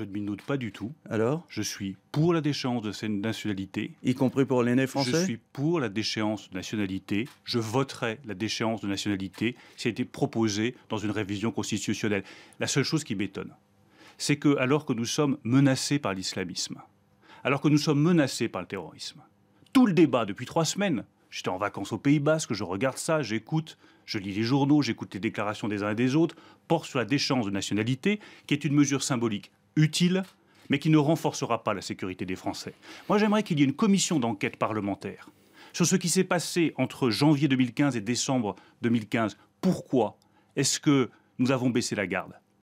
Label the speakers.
Speaker 1: Je ne m'y doute pas du tout. Alors Je suis pour la déchéance de cette nationalité. Y compris pour l'aîné français Je suis pour la déchéance de nationalité. Je voterai la déchéance de nationalité si elle été proposée dans une révision constitutionnelle. La seule chose qui m'étonne, c'est que, alors que nous sommes menacés par l'islamisme, alors que nous sommes menacés par le terrorisme, tout le débat depuis trois semaines, j'étais en vacances au Pays Basque, je regarde ça, j'écoute, je lis les journaux, j'écoute les déclarations des uns et des autres, porte sur la déchéance de nationalité, qui est une mesure symbolique utile, mais qui ne renforcera pas la sécurité des Français. Moi, j'aimerais qu'il y ait une commission d'enquête parlementaire sur ce qui s'est passé entre janvier 2015 et décembre 2015. Pourquoi est-ce que nous avons baissé la garde